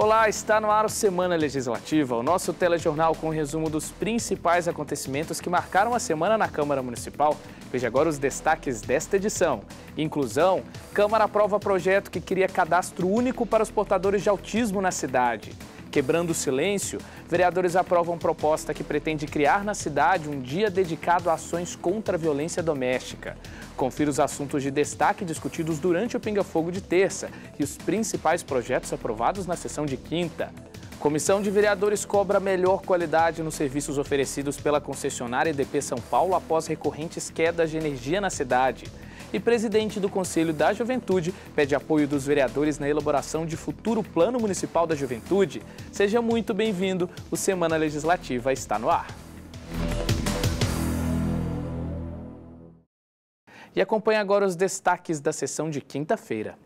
Olá, está no ar o Semana Legislativa, o nosso telejornal com um resumo dos principais acontecimentos que marcaram a semana na Câmara Municipal. Veja agora os destaques desta edição. Inclusão, Câmara aprova projeto que cria cadastro único para os portadores de autismo na cidade. Quebrando o silêncio, vereadores aprovam proposta que pretende criar na cidade um dia dedicado a ações contra a violência doméstica. Confira os assuntos de destaque discutidos durante o Pinga Fogo de terça e os principais projetos aprovados na sessão de quinta. Comissão de Vereadores cobra melhor qualidade nos serviços oferecidos pela concessionária EDP São Paulo após recorrentes quedas de energia na cidade e presidente do Conselho da Juventude, pede apoio dos vereadores na elaboração de futuro Plano Municipal da Juventude. Seja muito bem-vindo, o Semana Legislativa está no ar. E acompanhe agora os destaques da sessão de quinta-feira.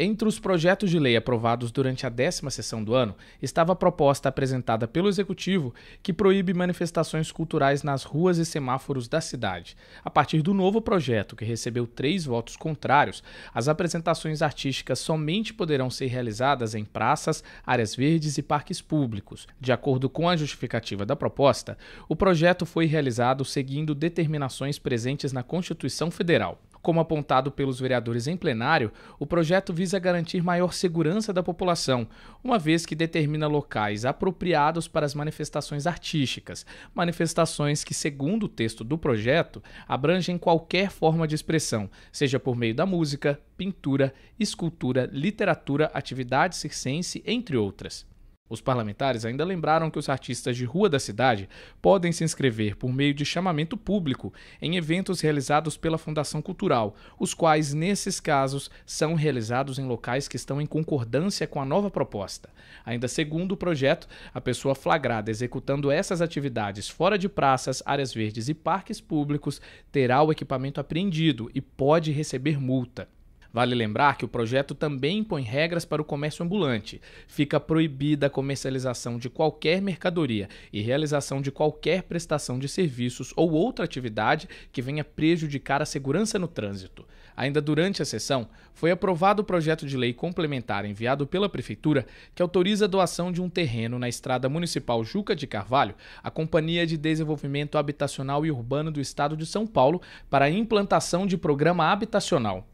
Entre os projetos de lei aprovados durante a décima sessão do ano estava a proposta apresentada pelo Executivo que proíbe manifestações culturais nas ruas e semáforos da cidade. A partir do novo projeto, que recebeu três votos contrários, as apresentações artísticas somente poderão ser realizadas em praças, áreas verdes e parques públicos. De acordo com a justificativa da proposta, o projeto foi realizado seguindo determinações presentes na Constituição Federal. Como apontado pelos vereadores em plenário, o projeto visa garantir maior segurança da população, uma vez que determina locais apropriados para as manifestações artísticas, manifestações que, segundo o texto do projeto, abrangem qualquer forma de expressão, seja por meio da música, pintura, escultura, literatura, atividade circense, entre outras. Os parlamentares ainda lembraram que os artistas de rua da cidade podem se inscrever por meio de chamamento público em eventos realizados pela Fundação Cultural, os quais, nesses casos, são realizados em locais que estão em concordância com a nova proposta. Ainda segundo o projeto, a pessoa flagrada executando essas atividades fora de praças, áreas verdes e parques públicos terá o equipamento apreendido e pode receber multa. Vale lembrar que o projeto também impõe regras para o comércio ambulante. Fica proibida a comercialização de qualquer mercadoria e realização de qualquer prestação de serviços ou outra atividade que venha prejudicar a segurança no trânsito. Ainda durante a sessão, foi aprovado o projeto de lei complementar enviado pela Prefeitura que autoriza a doação de um terreno na estrada municipal Juca de Carvalho à Companhia de Desenvolvimento Habitacional e Urbano do Estado de São Paulo para a implantação de programa habitacional.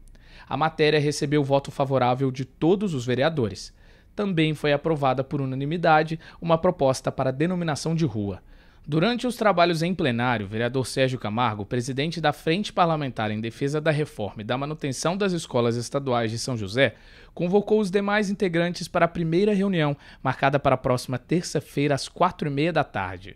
A matéria recebeu voto favorável de todos os vereadores. Também foi aprovada por unanimidade uma proposta para denominação de rua. Durante os trabalhos em plenário, o vereador Sérgio Camargo, presidente da Frente Parlamentar em Defesa da Reforma e da Manutenção das Escolas Estaduais de São José, convocou os demais integrantes para a primeira reunião, marcada para a próxima terça-feira, às quatro e meia da tarde.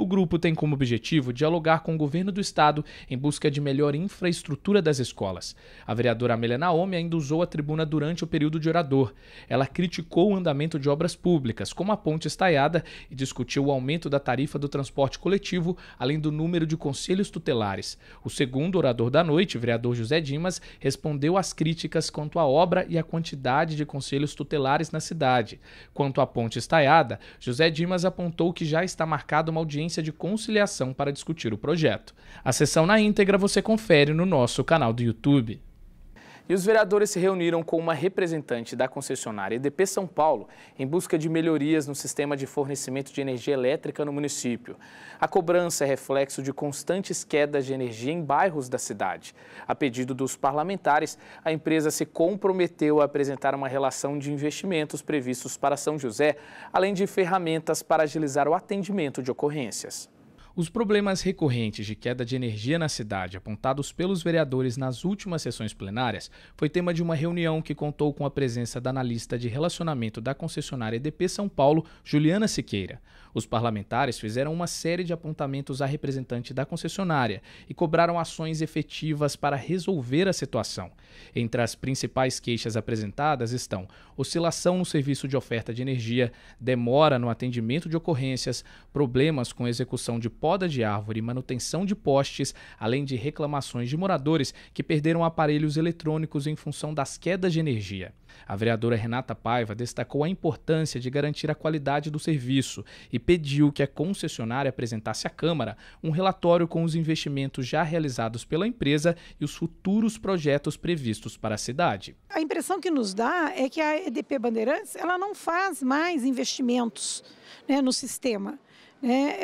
O grupo tem como objetivo dialogar com o governo do estado em busca de melhor infraestrutura das escolas. A vereadora Amélia Naomi ainda usou a tribuna durante o período de orador. Ela criticou o andamento de obras públicas, como a ponte estaiada, e discutiu o aumento da tarifa do transporte coletivo, além do número de conselhos tutelares. O segundo orador da noite, vereador José Dimas, respondeu às críticas quanto à obra e à quantidade de conselhos tutelares na cidade. Quanto à ponte estaiada, José Dimas apontou que já está marcada uma audiência de Conciliação para discutir o projeto. A sessão na íntegra você confere no nosso canal do YouTube. E os vereadores se reuniram com uma representante da concessionária EDP São Paulo em busca de melhorias no sistema de fornecimento de energia elétrica no município. A cobrança é reflexo de constantes quedas de energia em bairros da cidade. A pedido dos parlamentares, a empresa se comprometeu a apresentar uma relação de investimentos previstos para São José, além de ferramentas para agilizar o atendimento de ocorrências. Os problemas recorrentes de queda de energia na cidade, apontados pelos vereadores nas últimas sessões plenárias, foi tema de uma reunião que contou com a presença da analista de relacionamento da concessionária EDP São Paulo, Juliana Siqueira. Os parlamentares fizeram uma série de apontamentos à representante da concessionária e cobraram ações efetivas para resolver a situação. Entre as principais queixas apresentadas estão oscilação no serviço de oferta de energia, demora no atendimento de ocorrências, problemas com execução de poda de árvore e manutenção de postes, além de reclamações de moradores que perderam aparelhos eletrônicos em função das quedas de energia. A vereadora Renata Paiva destacou a importância de garantir a qualidade do serviço e pediu que a concessionária apresentasse à Câmara um relatório com os investimentos já realizados pela empresa e os futuros projetos previstos para a cidade. A impressão que nos dá é que a EDP Bandeirantes ela não faz mais investimentos né, no sistema né,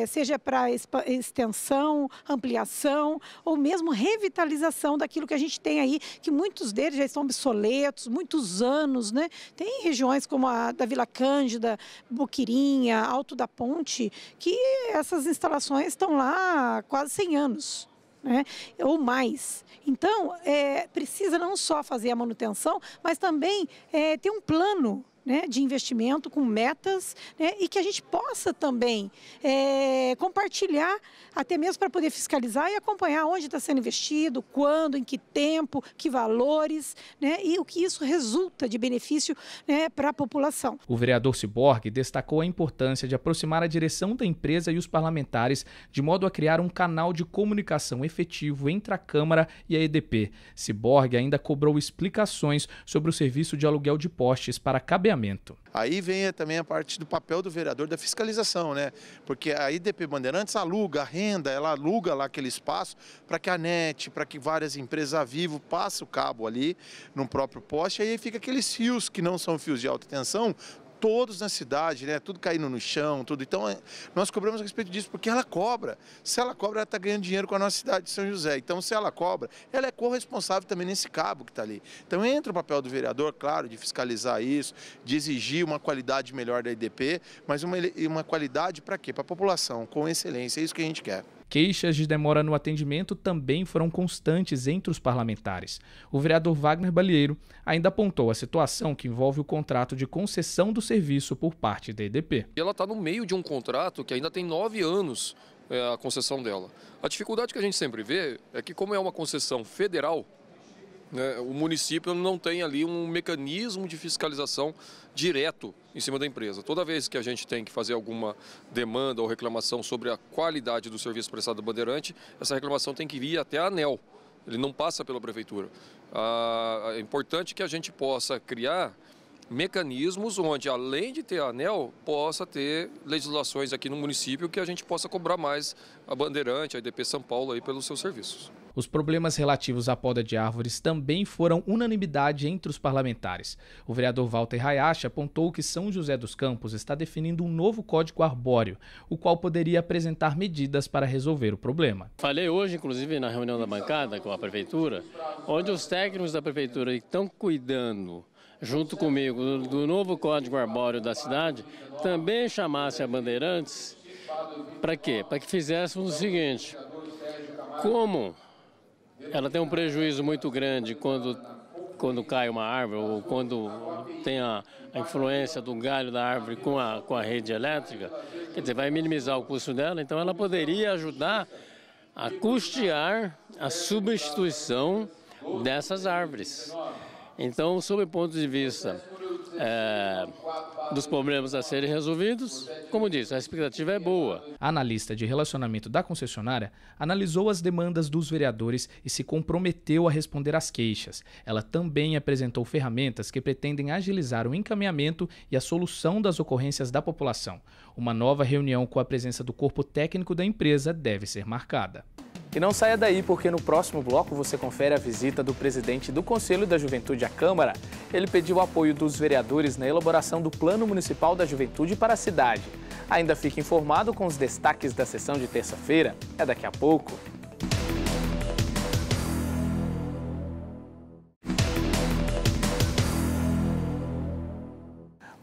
é, seja para extensão, ampliação ou mesmo revitalização daquilo que a gente tem aí, que muitos deles já estão obsoletos, muitos anos. Né? Tem regiões como a da Vila Cândida, Boquirinha, Alto da Ponte, que essas instalações estão lá há quase 100 anos. Né? ou mais. Então, é, precisa não só fazer a manutenção, mas também é, ter um plano né, de investimento, com metas, né, e que a gente possa também é, compartilhar, até mesmo para poder fiscalizar e acompanhar onde está sendo investido, quando, em que tempo, que valores, né, e o que isso resulta de benefício né, para a população. O vereador Ciborg destacou a importância de aproximar a direção da empresa e os parlamentares, de modo a criar um canal de comunicação efetivo entre a Câmara e a EDP. Ciborg ainda cobrou explicações sobre o serviço de aluguel de postes para cabeamento Aí vem também a parte do papel do vereador da fiscalização, né? Porque a IDP Bandeirantes aluga, a renda, ela aluga lá aquele espaço para que a NET, para que várias empresas a vivo passem o cabo ali no próprio poste, aí fica aqueles fios que não são fios de alta tensão, todos na cidade, né? Tudo caindo no chão, tudo. Então, é, nós cobramos a respeito disso, porque ela cobra. Se ela cobra, ela está ganhando dinheiro com a nossa cidade de São José. Então, se ela cobra, ela é corresponsável também nesse cabo que está ali. Então, entra o papel do vereador, claro, de fiscalizar isso, de exigir uma qualidade melhor da IDP, mas uma, uma qualidade para quê? Para a população, com excelência. É isso que a gente quer. Queixas de demora no atendimento também foram constantes entre os parlamentares. O vereador Wagner Balieiro ainda apontou a situação que envolve o contrato de concessão do serviço por parte da EDP. Ela está no meio de um contrato que ainda tem nove anos é, a concessão dela. A dificuldade que a gente sempre vê é que, como é uma concessão federal, né, o município não tem ali um mecanismo de fiscalização direto em cima da empresa. Toda vez que a gente tem que fazer alguma demanda ou reclamação sobre a qualidade do serviço prestado ao bandeirante, essa reclamação tem que vir até a ANEL, ele não passa pela prefeitura. Ah, é importante que a gente possa criar mecanismos onde, além de ter a ANEL, possa ter legislações aqui no município que a gente possa cobrar mais a Bandeirante, a IDP São Paulo aí pelos seus serviços. Os problemas relativos à poda de árvores também foram unanimidade entre os parlamentares. O vereador Walter Hayashi apontou que São José dos Campos está definindo um novo código arbóreo, o qual poderia apresentar medidas para resolver o problema. Falei hoje, inclusive, na reunião da bancada com a prefeitura, onde os técnicos da prefeitura estão cuidando junto comigo, do novo Código Arbóreo da cidade, também chamasse a Bandeirantes, para quê? Para que fizéssemos o seguinte, como ela tem um prejuízo muito grande quando, quando cai uma árvore ou quando tem a, a, influência do galho da árvore com a, com a rede elétrica. Quer dizer, vai minimizar o custo dela, então ela poderia ajudar a custear a substituição dessas árvores. Então, sob o ponto de vista é, dos problemas a serem resolvidos, como disse, a expectativa é boa. A analista de relacionamento da concessionária analisou as demandas dos vereadores e se comprometeu a responder às queixas. Ela também apresentou ferramentas que pretendem agilizar o encaminhamento e a solução das ocorrências da população. Uma nova reunião com a presença do corpo técnico da empresa deve ser marcada. E não saia daí, porque no próximo bloco você confere a visita do presidente do Conselho da Juventude à Câmara. Ele pediu o apoio dos vereadores na elaboração do Plano Municipal da Juventude para a cidade. Ainda fique informado com os destaques da sessão de terça-feira. É daqui a pouco.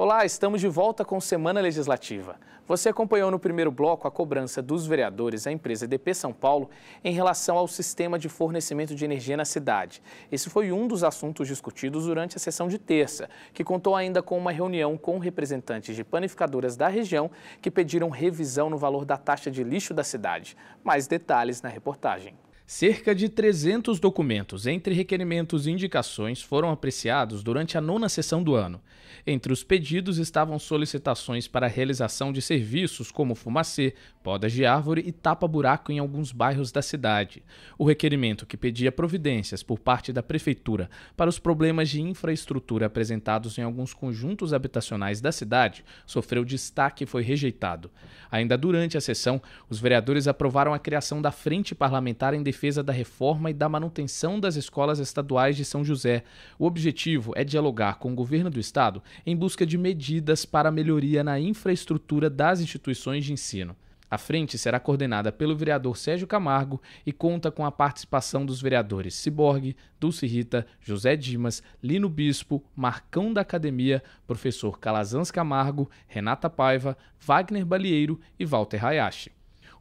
Olá, estamos de volta com Semana Legislativa. Você acompanhou no primeiro bloco a cobrança dos vereadores à empresa DP São Paulo em relação ao sistema de fornecimento de energia na cidade. Esse foi um dos assuntos discutidos durante a sessão de terça, que contou ainda com uma reunião com representantes de panificadoras da região que pediram revisão no valor da taxa de lixo da cidade. Mais detalhes na reportagem. Cerca de 300 documentos, entre requerimentos e indicações, foram apreciados durante a nona sessão do ano. Entre os pedidos estavam solicitações para a realização de serviços como fumacê, podas de árvore e tapa-buraco em alguns bairros da cidade. O requerimento que pedia providências por parte da prefeitura para os problemas de infraestrutura apresentados em alguns conjuntos habitacionais da cidade sofreu destaque e foi rejeitado. Ainda durante a sessão, os vereadores aprovaram a criação da Frente Parlamentar em defesa da reforma e da manutenção das escolas estaduais de São José. O objetivo é dialogar com o governo do estado em busca de medidas para melhoria na infraestrutura das instituições de ensino. A frente será coordenada pelo vereador Sérgio Camargo e conta com a participação dos vereadores Ciborgue, Dulce Rita, José Dimas, Lino Bispo, Marcão da Academia, professor Calazans Camargo, Renata Paiva, Wagner Balieiro e Walter Hayashi.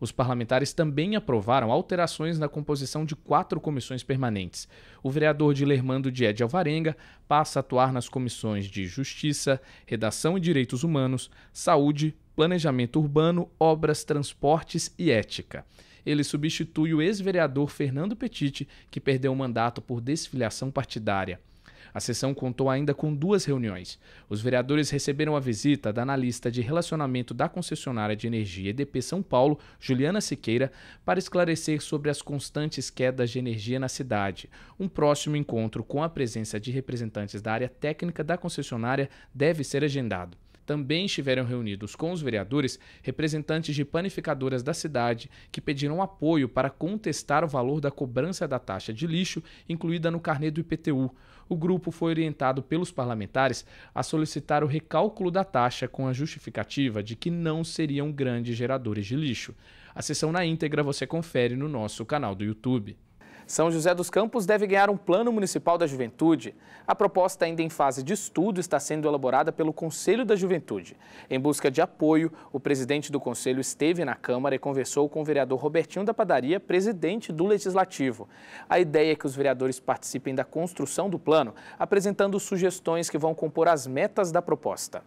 Os parlamentares também aprovaram alterações na composição de quatro comissões permanentes. O vereador de Lermando Diede Alvarenga passa a atuar nas comissões de Justiça, Redação e Direitos Humanos, Saúde, Planejamento Urbano, Obras, Transportes e Ética. Ele substitui o ex-vereador Fernando Petit, que perdeu o mandato por desfiliação partidária. A sessão contou ainda com duas reuniões. Os vereadores receberam a visita da analista de relacionamento da concessionária de energia EDP São Paulo, Juliana Siqueira, para esclarecer sobre as constantes quedas de energia na cidade. Um próximo encontro com a presença de representantes da área técnica da concessionária deve ser agendado também estiveram reunidos com os vereadores representantes de panificadoras da cidade que pediram apoio para contestar o valor da cobrança da taxa de lixo incluída no carnê do IPTU. O grupo foi orientado pelos parlamentares a solicitar o recálculo da taxa com a justificativa de que não seriam grandes geradores de lixo. A sessão na íntegra você confere no nosso canal do YouTube. São José dos Campos deve ganhar um Plano Municipal da Juventude. A proposta, ainda em fase de estudo, está sendo elaborada pelo Conselho da Juventude. Em busca de apoio, o presidente do Conselho esteve na Câmara e conversou com o vereador Robertinho da Padaria, presidente do Legislativo. A ideia é que os vereadores participem da construção do plano, apresentando sugestões que vão compor as metas da proposta.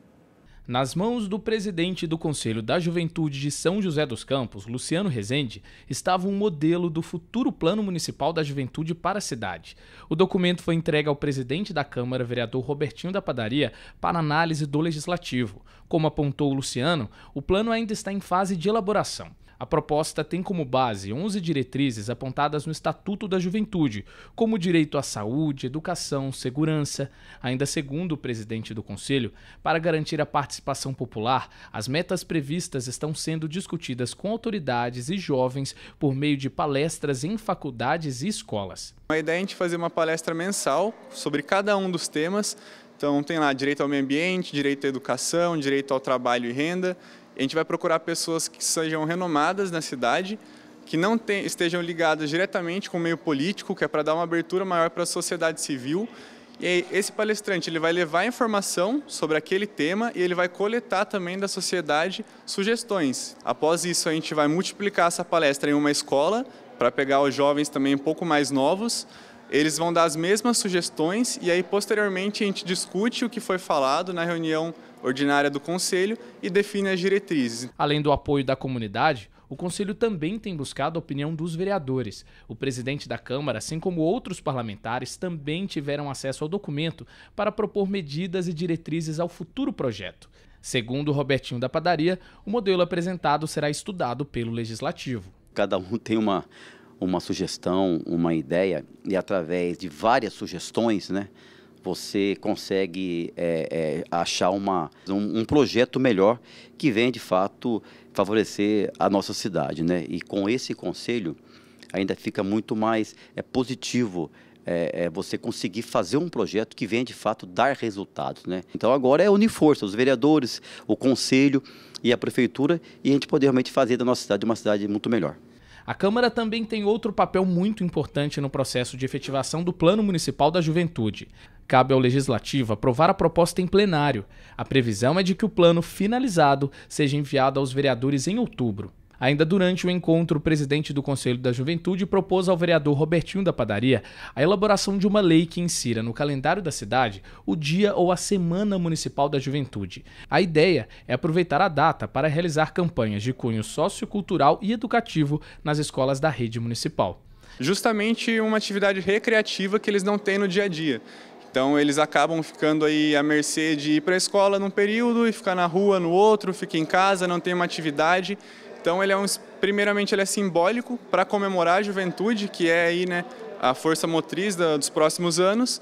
Nas mãos do presidente do Conselho da Juventude de São José dos Campos, Luciano Rezende, estava um modelo do futuro Plano Municipal da Juventude para a cidade. O documento foi entregue ao presidente da Câmara, vereador Robertinho da Padaria, para análise do Legislativo. Como apontou Luciano, o plano ainda está em fase de elaboração. A proposta tem como base 11 diretrizes apontadas no Estatuto da Juventude, como direito à saúde, educação, segurança. Ainda segundo o presidente do Conselho, para garantir a participação popular, as metas previstas estão sendo discutidas com autoridades e jovens por meio de palestras em faculdades e escolas. A ideia é a gente fazer uma palestra mensal sobre cada um dos temas. Então, tem lá direito ao meio ambiente, direito à educação, direito ao trabalho e renda a gente vai procurar pessoas que sejam renomadas na cidade, que não estejam ligadas diretamente com o meio político, que é para dar uma abertura maior para a sociedade civil. E esse palestrante ele vai levar informação sobre aquele tema e ele vai coletar também da sociedade sugestões. Após isso, a gente vai multiplicar essa palestra em uma escola para pegar os jovens também um pouco mais novos eles vão dar as mesmas sugestões e aí posteriormente a gente discute o que foi falado na reunião ordinária do conselho e define as diretrizes. Além do apoio da comunidade, o Conselho também tem buscado a opinião dos vereadores. O presidente da Câmara, assim como outros parlamentares, também tiveram acesso ao documento para propor medidas e diretrizes ao futuro projeto. Segundo Robertinho da Padaria, o modelo apresentado será estudado pelo Legislativo. Cada um tem uma, uma sugestão, uma ideia, e através de várias sugestões, né, você consegue é, é, achar uma, um, um, projeto melhor que venha de fato favorecer a nossa cidade. Né? E com esse conselho ainda fica muito mais é, positivo é, é você conseguir fazer um projeto que venha de fato dar resultados. Né? Então agora é unir força, os vereadores, o conselho e a prefeitura, e a gente poder realmente fazer da nossa cidade uma cidade muito melhor. A Câmara também tem outro papel muito importante no processo de efetivação do Plano Municipal da Juventude. Cabe ao Legislativo aprovar a proposta em plenário. A previsão é de que o plano finalizado seja enviado aos vereadores em outubro. Ainda durante o encontro, o presidente do Conselho da Juventude propôs ao vereador Robertinho da Padaria a elaboração de uma lei que insira no calendário da cidade o dia ou a Semana Municipal da Juventude. A ideia é aproveitar a data para realizar campanhas de cunho sociocultural e educativo nas escolas da rede municipal. Justamente uma atividade recreativa que eles não têm no dia a dia. Então eles acabam ficando aí à mercê de ir para a escola num período e ficar na rua no outro, fica em casa, não tem uma atividade. Então ele é um, primeiramente ele é simbólico para comemorar a juventude, que é aí, né, a força motriz da, dos próximos anos,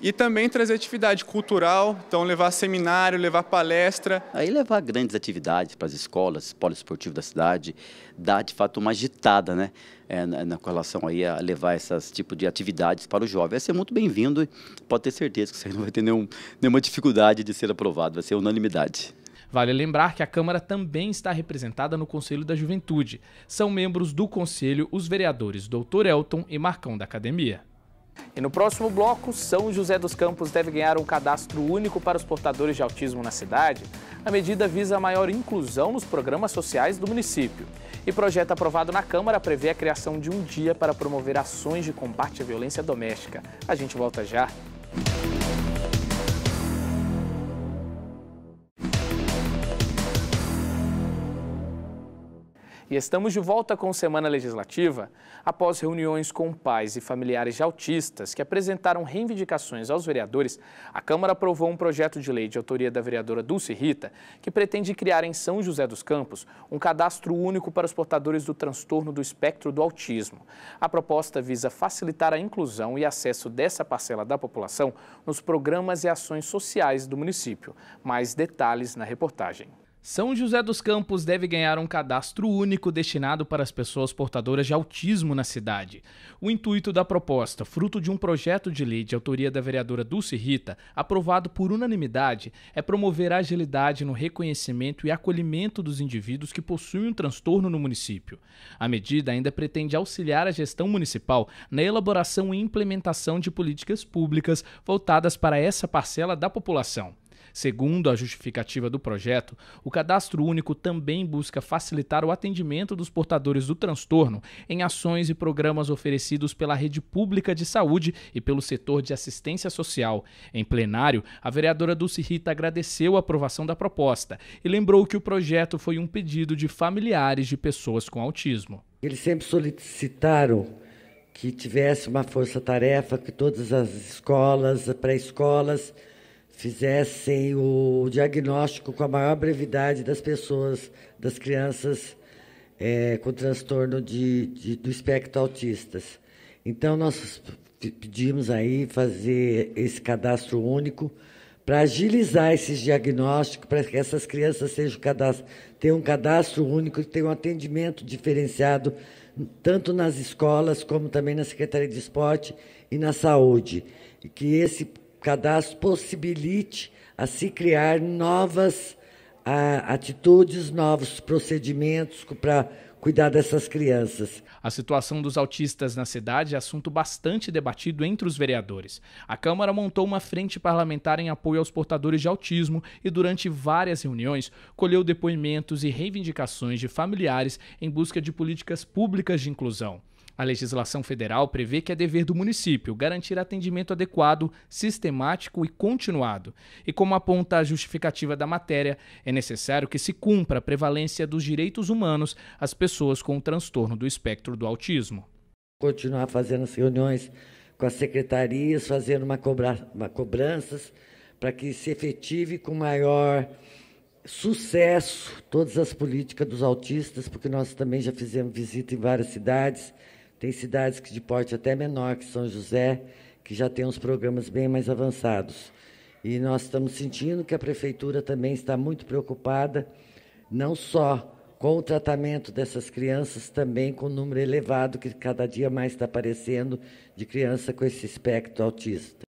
e também trazer atividade cultural, então levar seminário, levar palestra. Aí levar grandes atividades para as escolas, polo esportivo da cidade, dá de fato uma agitada, né? É, na, na relação aí a levar esses tipo de atividades para o jovem. Vai ser muito bem-vindo e pode ter certeza que você não vai ter nenhum, nenhuma dificuldade de ser aprovado, vai ser unanimidade. Vale lembrar que a Câmara também está representada no Conselho da Juventude. São membros do Conselho os vereadores Dr. Elton e Marcão da Academia. E no próximo bloco, São José dos Campos deve ganhar um cadastro único para os portadores de autismo na cidade. A medida visa a maior inclusão nos programas sociais do município. E projeto aprovado na Câmara prevê a criação de um dia para promover ações de combate à violência doméstica. A gente volta já. E estamos de volta com Semana Legislativa após reuniões com pais e familiares de autistas que apresentaram reivindicações aos vereadores. A Câmara aprovou um projeto de lei de autoria da vereadora Dulce Rita que pretende criar em São José dos Campos um cadastro único para os portadores do transtorno do espectro do autismo. A proposta visa facilitar a inclusão e acesso dessa parcela da população nos programas e ações sociais do município. Mais detalhes na reportagem. São José dos Campos deve ganhar um cadastro único destinado para as pessoas portadoras de autismo na cidade. O intuito da proposta, fruto de um projeto de lei de autoria da vereadora Dulce Rita, aprovado por unanimidade, é promover a agilidade no reconhecimento e acolhimento dos indivíduos que possuem um transtorno no município. A medida ainda pretende auxiliar a gestão municipal na elaboração e implementação de políticas públicas voltadas para essa parcela da população. Segundo a justificativa do projeto, o cadastro único também busca facilitar o atendimento dos portadores do transtorno em ações e programas oferecidos pela rede pública de saúde e pelo setor de assistência social. Em plenário, a vereadora Dulce Rita agradeceu a aprovação da proposta e lembrou que o projeto foi um pedido de familiares de pessoas com autismo. Eles sempre solicitaram que tivesse uma força-tarefa, que todas as escolas, pré-escolas, fizessem o diagnóstico com a maior brevidade das pessoas, das crianças é, com transtorno de, de, do espectro autistas. Então, nós pedimos aí fazer esse cadastro único para agilizar esses diagnósticos, para que essas crianças sejam cadastro, tenham um cadastro único, tenham um atendimento diferenciado, tanto nas escolas como também na Secretaria de Esporte e na saúde. E que esse cadastro possibilite a se criar novas a, atitudes, novos procedimentos para cuidar dessas crianças. A situação dos autistas na cidade é assunto bastante debatido entre os vereadores. A Câmara montou uma frente parlamentar em apoio aos portadores de autismo e, durante várias reuniões, colheu depoimentos e reivindicações de familiares em busca de políticas públicas de inclusão. A legislação federal prevê que é dever do município garantir atendimento adequado, sistemático e continuado. E como aponta a justificativa da matéria, é necessário que se cumpra a prevalência dos direitos humanos às pessoas com o transtorno do espectro do autismo. Continuar fazendo as reuniões com as secretarias, fazendo uma, cobra, uma cobranças para que se efetive com maior sucesso todas as políticas dos autistas, porque nós também já fizemos visita em várias cidades. Tem cidades que de porte até menor, que São José, que já tem uns programas bem mais avançados. E nós estamos sentindo que a prefeitura também está muito preocupada, não só com o tratamento dessas crianças, também com o número elevado que cada dia mais está aparecendo de criança com esse espectro autista.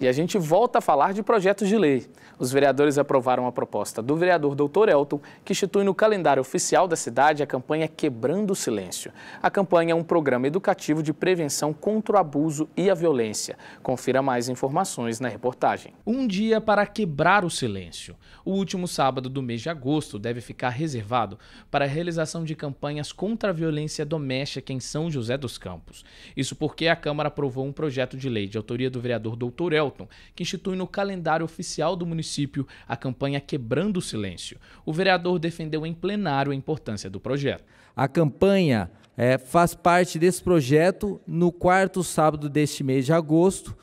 E a gente volta a falar de projetos de lei. Os vereadores aprovaram a proposta do vereador Dr. Elton, que institui no calendário oficial da cidade a campanha Quebrando o Silêncio. A campanha é um programa educativo de prevenção contra o abuso e a violência. Confira mais informações na reportagem. Um dia para quebrar o silêncio. O último sábado do mês de agosto deve ficar reservado para a realização de campanhas contra a violência doméstica em São José dos Campos. Isso porque a Câmara aprovou um projeto de lei de autoria do vereador Dr. Elton, que institui no calendário oficial do município município a campanha Quebrando o Silêncio. O vereador defendeu em plenário a importância do projeto. A campanha é, faz parte desse projeto no quarto sábado deste mês de agosto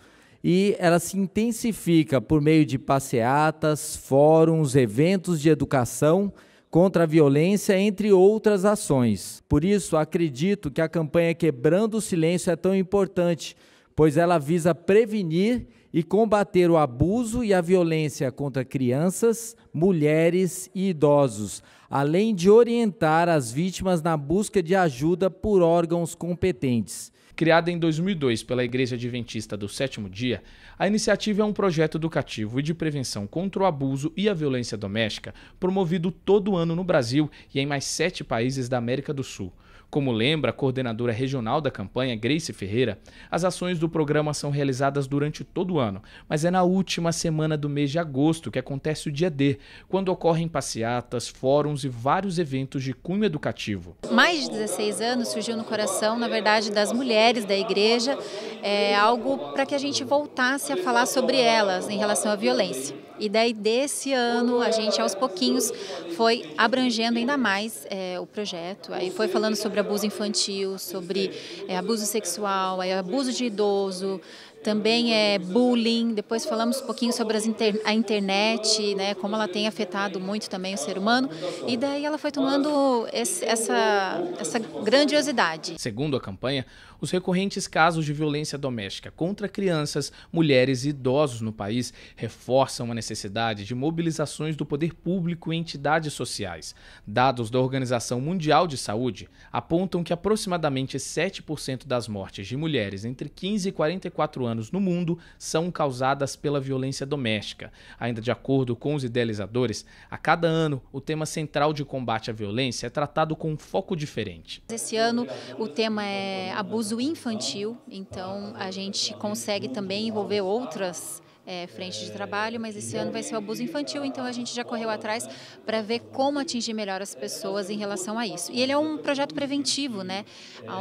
e ela se intensifica por meio de passeatas, fóruns, eventos de educação contra a violência, entre outras ações. Por isso, acredito que a campanha Quebrando o Silêncio é tão importante, pois ela visa prevenir e combater o abuso e a violência contra crianças, mulheres e idosos, além de orientar as vítimas na busca de ajuda por órgãos competentes. Criada em 2002 pela Igreja Adventista do Sétimo Dia, a iniciativa é um projeto educativo e de prevenção contra o abuso e a violência doméstica, promovido todo ano no Brasil e em mais sete países da América do Sul. Como lembra a coordenadora regional da campanha, Grace Ferreira, as ações do programa são realizadas durante todo o ano, mas é na última semana do mês de agosto que acontece o dia D, quando ocorrem passeatas, fóruns e vários eventos de cunho educativo. Mais de 16 anos surgiu no coração, na verdade, das mulheres da igreja, é algo para que a gente voltasse a falar sobre elas em relação à violência. E daí desse ano a gente aos pouquinhos foi abrangendo ainda mais é, o projeto. Aí foi falando sobre abuso infantil, sobre é, abuso sexual, aí abuso de idoso, também é bullying, depois falamos um pouquinho sobre inter, a internet, né, como ela tem afetado muito também o ser humano, e daí ela foi tomando esse, essa, essa grandiosidade. Segundo a campanha, os recorrentes casos de violência doméstica contra crianças, mulheres e idosos no país reforçam a necessidade de mobilizações do poder público e entidades sociais. Dados da Organização Mundial de Saúde apontam que aproximadamente 7% das mortes de mulheres entre 15 e 44 anos anos no mundo são causadas pela violência doméstica. Ainda de acordo com os idealizadores, a cada ano o tema central de combate à violência é tratado com um foco diferente. Esse ano o tema é abuso infantil, então a gente consegue também envolver outras é, frente de trabalho, mas esse ano vai ser o abuso infantil, então a gente já correu atrás para ver como atingir melhor as pessoas em relação a isso. E ele é um projeto preventivo, né?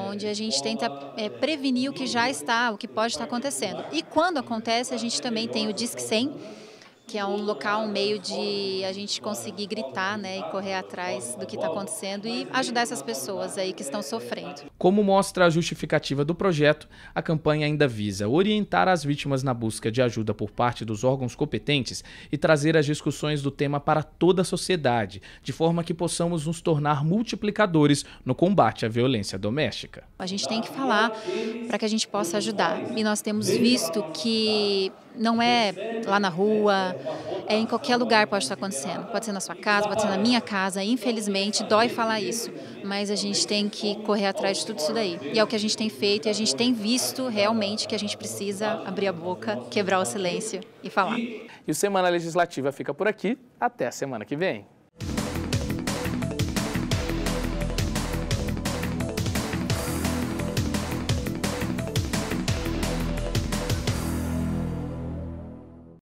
Onde a gente tenta é, prevenir o que já está, o que pode estar acontecendo. E quando acontece, a gente também tem o Disque 100, que é um local, um meio de a gente conseguir gritar né, e correr atrás do que está acontecendo e ajudar essas pessoas aí que estão sofrendo. Como mostra a justificativa do projeto, a campanha ainda visa orientar as vítimas na busca de ajuda por parte dos órgãos competentes e trazer as discussões do tema para toda a sociedade, de forma que possamos nos tornar multiplicadores no combate à violência doméstica. A gente tem que falar para que a gente possa ajudar. E nós temos visto que não é lá na rua, é em qualquer lugar pode estar acontecendo. Pode ser na sua casa, pode ser na minha casa. Infelizmente, dói falar isso, mas a gente tem que correr atrás de tudo isso daí. E é o que a gente tem feito e a gente tem visto realmente que a gente precisa abrir a boca, quebrar o silêncio e falar. E o Semana Legislativa fica por aqui. Até a semana que vem.